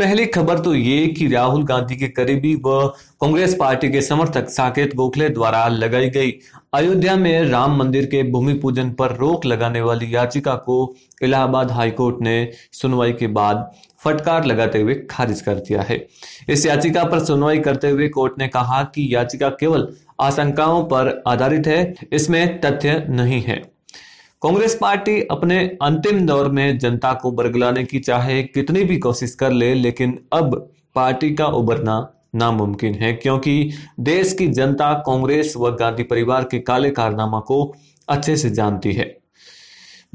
पहली खबर तो ये कि राहुल गांधी के करीबी व कांग्रेस पार्टी के समर्थक साकेत गोखले द्वारा लगाई गई अयोध्या में राम मंदिर के भूमि पूजन पर रोक लगाने वाली याचिका को इलाहाबाद हाईकोर्ट ने सुनवाई के बाद फटकार लगाते हुए खारिज कर दिया है इस याचिका पर सुनवाई करते हुए कोर्ट ने कहा कि याचिका केवल आशंकाओं पर आधारित है इसमें तथ्य नहीं है कांग्रेस पार्टी अपने अंतिम दौर में जनता को बरगलाने की चाहे कितनी भी कोशिश कर ले, लेकिन अब पार्टी का उबरना नामुमकिन है क्योंकि देश की जनता कांग्रेस व गांधी परिवार के काले कारनामा को अच्छे से जानती है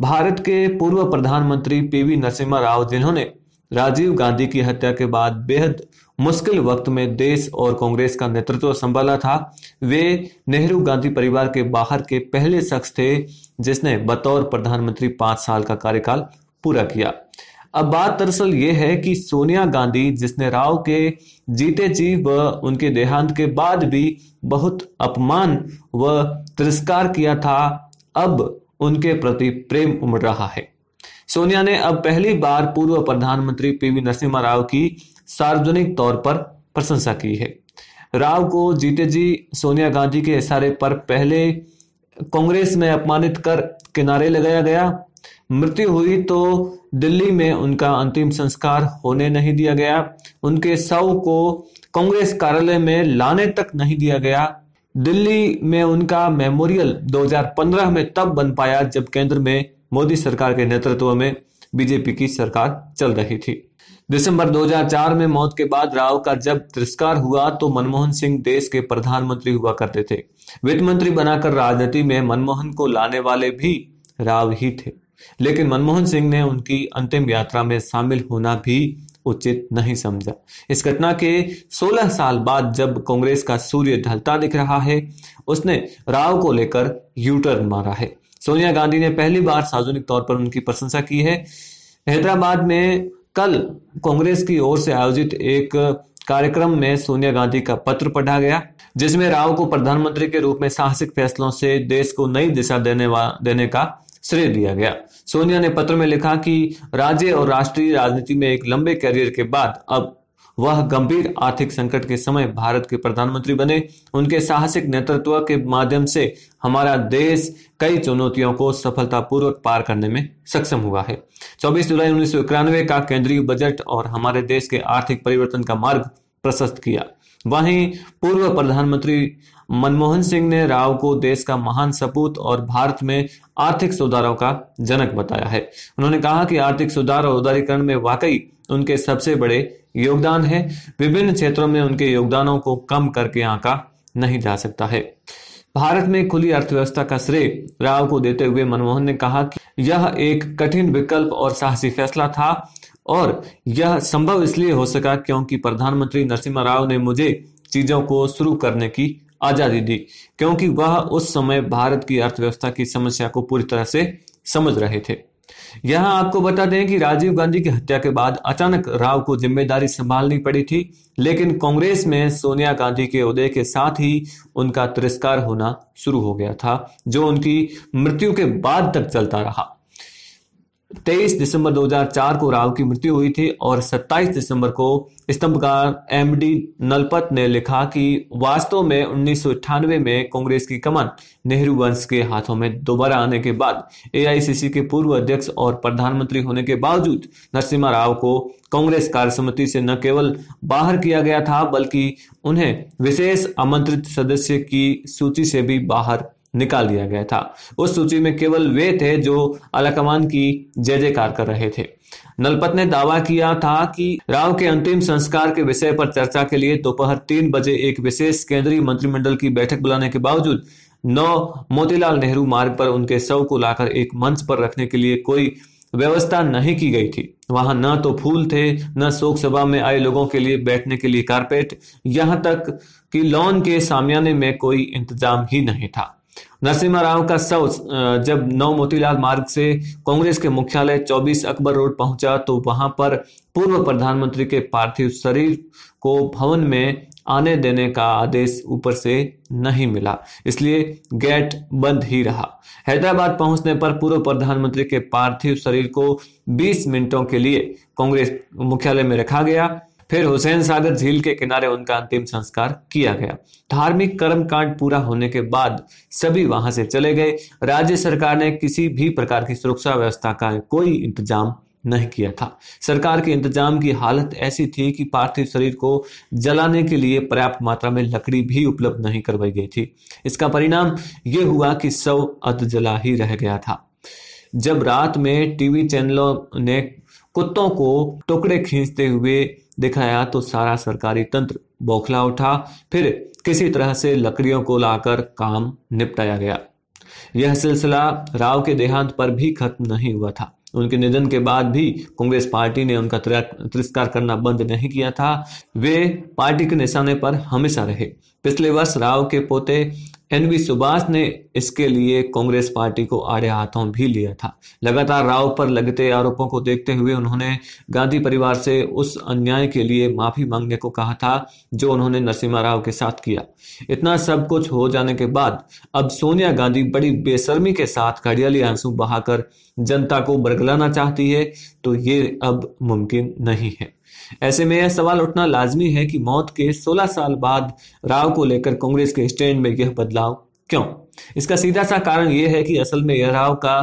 भारत के पूर्व प्रधानमंत्री पीवी नरसिम्हा राव जिन्होंने राजीव गांधी की हत्या के बाद बेहद मुश्किल वक्त में देश और कांग्रेस का नेतृत्व संभाला था वे नेहरू गांधी परिवार के बाहर के पहले शख्स थे जिसने बतौर प्रधानमंत्री पांच साल का कार्यकाल पूरा किया अब बात दरअसल ये है कि सोनिया गांधी जिसने राव के जीते जी व उनके देहांत के बाद भी बहुत अपमान व तिरस्कार किया था अब उनके प्रति प्रेम उमड़ रहा है सोनिया ने अब पहली बार पूर्व प्रधानमंत्री पीवी नरसिम्हा राव की सार्वजनिक तौर पर प्रशंसा की है राव को जीते जी सोनिया गांधी के इशारे पर पहले कांग्रेस में अपमानित कर किनारे लगाया गया मृत्यु हुई तो दिल्ली में उनका अंतिम संस्कार होने नहीं दिया गया उनके शव को कांग्रेस कार्यालय में लाने तक नहीं दिया गया दिल्ली में उनका मेमोरियल 2015 में तब बन पाया जब केंद्र में मोदी सरकार के नेतृत्व में बीजेपी की सरकार चल रही थी दिसंबर 2004 में मौत के बाद राव का जब तिरस्कार हुआ तो मनमोहन सिंह देश के प्रधानमंत्री हुआ करते थे वित्त मंत्री बनाकर राजनीति में मनमोहन को लाने वाले भी राव ही थे लेकिन मनमोहन सिंह ने उनकी अंतिम यात्रा में शामिल होना भी उचित नहीं समझा इस घटना के 16 साल बाद जब कांग्रेस का सूर्य ढलता दिख रहा है उसने राव को लेकर यूटर्न मारा है सोनिया गांधी ने पहली बार सार्वजनिक तौर पर उनकी प्रशंसा की है हैदराबाद में कल कांग्रेस की ओर से आयोजित एक कार्यक्रम में सोनिया गांधी का पत्र पढ़ा गया जिसमें राव को प्रधानमंत्री के रूप में साहसिक फैसलों से देश को नई दिशा देने देने का श्रेय दिया गया सोनिया ने पत्र में लिखा कि राज्य और राष्ट्रीय राजनीति में एक लंबे करियर के बाद अब वह गंभीर आर्थिक संकट के समय भारत के प्रधानमंत्री बने उनके साहसिक नेतृत्व के माध्यम से हमारा देश कई चुनौतियों को सफलतापूर्वक पार करने में सक्षम हुआ है 24 जुलाई उन्नीस का केंद्रीय बजट और हमारे देश के आर्थिक परिवर्तन का मार्ग प्रशस्त किया वहीं पूर्व प्रधानमंत्री मनमोहन सिंह ने राव को देश का महान सपूत और भारत में आर्थिक सुधारों का जनक बताया है उन्होंने कहा कि आर्थिक सुधार और उदारीकरण में वाकई उनके सबसे बड़े योगदान है विभिन्न क्षेत्रों में उनके योगदानों को कम करके आंका नहीं जा सकता है भारत में खुली अर्थव्यवस्था का श्रेय राव को देते हुए मनमोहन ने कहा कि यह एक कठिन विकल्प और साहसी फैसला था और यह संभव इसलिए हो सका क्योंकि प्रधानमंत्री नरसिम्हा राव ने मुझे चीजों को शुरू करने की आजादी दी क्योंकि वह उस समय भारत की अर्थव्यवस्था की समस्या को पूरी तरह से समझ रहे थे यहां आपको बता दें कि राजीव गांधी की हत्या के बाद अचानक राव को जिम्मेदारी संभालनी पड़ी थी लेकिन कांग्रेस में सोनिया गांधी के उदय के साथ ही उनका तिरस्कार होना शुरू हो गया था जो उनकी मृत्यु के बाद तक चलता रहा तेईस दिसंबर 2004 को राव की मृत्यु हुई थी और 27 दिसंबर को स्तंभकार डी नलपत ने लिखा कि वास्तव में उन्नीस में कांग्रेस की कमान नेहरू वंश के हाथों में दोबारा आने के बाद एआईसीसी के पूर्व अध्यक्ष और प्रधानमंत्री होने के बावजूद नरसिम्हा राव को कांग्रेस कार्य समिति से न केवल बाहर किया गया था बल्कि उन्हें विशेष आमंत्रित सदस्य की सूची से भी बाहर निकाल दिया गया था उस सूची में केवल वे थे जो अलाकमान की जय जयकार कर रहे थे नलपत ने दावा किया था कि राव के अंतिम संस्कार के विषय पर चर्चा के लिए दोपहर तीन बजे एक विशेष केंद्रीय मंत्रिमंडल की बैठक बुलाने के बावजूद नौ मोतीलाल नेहरू मार्ग पर उनके शव को लाकर एक मंच पर रखने के लिए कोई व्यवस्था नहीं की गई थी वहां न तो फूल थे न शोक सभा में आए लोगों के लिए बैठने के लिए कारपेट यहां तक कि लॉन के सामयाने में कोई इंतजाम ही नहीं था नरसिम्हा राव का शव जब नव मोतीलाल मार्ग से कांग्रेस के मुख्यालय 24 अकबर रोड पहुंचा तो वहां पर पूर्व प्रधानमंत्री के पार्थिव शरीर को भवन में आने देने का आदेश ऊपर से नहीं मिला इसलिए गेट बंद ही रहा हैदराबाद पहुंचने पर पूर्व प्रधानमंत्री के पार्थिव शरीर को 20 मिनटों के लिए कांग्रेस मुख्यालय में रखा गया फिर हुसैन सागर झील के किनारे उनका अंतिम संस्कार किया गया धार्मिक कर्म कांड पूरा होने के बाद सभी वहां से चले गए राज्य सरकार ने किसी भी प्रकार की सुरक्षा व्यवस्था का कोई इंतजाम नहीं किया था सरकार के इंतजाम की हालत ऐसी थी कि पार्थिव शरीर को जलाने के लिए पर्याप्त मात्रा में लकड़ी भी उपलब्ध नहीं करवाई गई थी इसका परिणाम यह हुआ कि सब अध जला ही रह गया था जब रात में टीवी चैनलों ने कुत्तों को टुकड़े खींचते हुए दिखाया तो सारा सरकारी तंत्र बौखला उठा फिर किसी तरह से लकड़ियों को लाकर काम निपटाया गया यह सिलसिला राव के देहांत पर भी खत्म नहीं हुआ था उनके निधन के बाद भी कांग्रेस पार्टी ने उनका तिरस्कार करना बंद नहीं किया था वे पार्टी के निशाने पर हमेशा रहे पिछले वर्ष राव के पोते एनवी सुभाष ने इसके लिए कांग्रेस पार्टी को आड़े हाथों भी लिया था लगातार राव पर लगते आरोपों को देखते हुए उन्होंने गांधी परिवार से उस अन्याय के लिए माफी मांगने को कहा था जो उन्होंने नरसिम्हा राव के साथ किया इतना सब कुछ हो जाने के बाद अब सोनिया गांधी बड़ी बेसर्मी के साथ घड़ियाली आंसू बहाकर जनता को बरगलाना चाहती है तो ये अब मुमकिन नहीं है ऐसे में यह सवाल उठना लाजमी है कि मौत के 16 साल बाद राव को लेकर कांग्रेस के स्टैंड में यह बदलाव क्यों इसका सीधा सा कारण यह है कि असल में यह राव का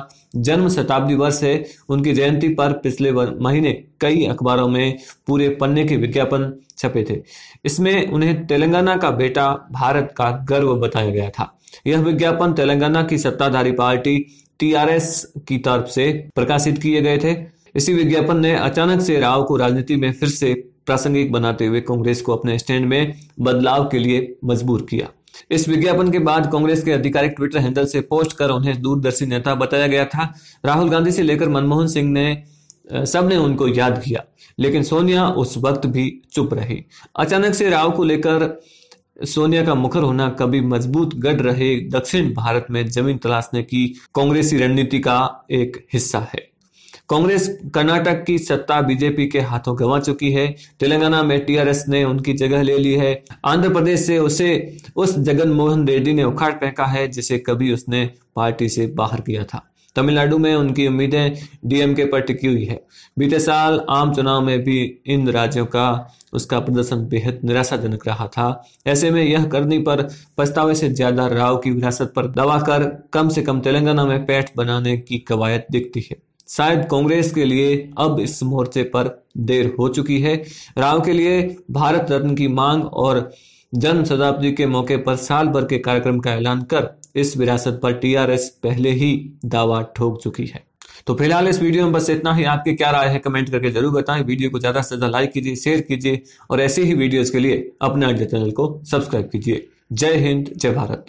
जन्म शताब्दी वर्ष है उनकी जयंती पर पिछले महीने कई अखबारों में पूरे पन्ने के विज्ञापन छपे थे इसमें उन्हें तेलंगाना का बेटा भारत का गर्व बताया गया था यह विज्ञापन तेलंगाना की सत्ताधारी पार्टी टीआरएस की तरफ से प्रकाशित किए गए थे इसी विज्ञापन ने अचानक से राव को राजनीति में फिर से प्रासंगिक बनाते हुए कांग्रेस को अपने स्टैंड में बदलाव के लिए मजबूर किया इस विज्ञापन के बाद कांग्रेस के आधिकारिक ट्विटर हैंडल से पोस्ट कर उन्हें दूरदर्शी नेता बताया गया था राहुल गांधी से लेकर मनमोहन सिंह ने सबने उनको याद किया लेकिन सोनिया उस वक्त भी चुप रही अचानक से राव को लेकर सोनिया का मुखर होना कभी मजबूत गढ़ रहे दक्षिण भारत में जमीन तलाशने की कांग्रेसी रणनीति का एक हिस्सा है कांग्रेस कर्नाटक की सत्ता बीजेपी के हाथों गंवा चुकी है तेलंगाना में टीआरएस ने उनकी जगह ले ली है आंध्र प्रदेश से उसे उस जगन मोहन रेड्डी ने उखाड़ फेंका है जिसे कभी उसने पार्टी से बाहर किया था तमिलनाडु में उनकी उम्मीदें डीएमके पर टिकी हुई है बीते साल आम चुनाव में भी इन राज्यों का उसका प्रदर्शन बेहद निराशाजनक रहा था ऐसे में यह करने पर पछतावे से ज्यादा राव की विरासत पर दबा कर कम से कम तेलंगाना में पैठ बनाने की कवायद दिखती है शायद कांग्रेस के लिए अब इस मोर्चे पर देर हो चुकी है राव के लिए भारत रत्न की मांग और जन्म शताब्दी के मौके पर साल भर के कार्यक्रम का ऐलान कर इस विरासत पर टीआरएस पहले ही दावा ठोक चुकी है तो फिलहाल इस वीडियो में बस इतना ही आपकी क्या राय है कमेंट करके जरूर बताएं वीडियो को ज्यादा से ज्यादा लाइक कीजिए शेयर कीजिए और ऐसे ही वीडियोस के लिए अपने अड्डे चैनल को सब्सक्राइब कीजिए जय हिंद जय भारत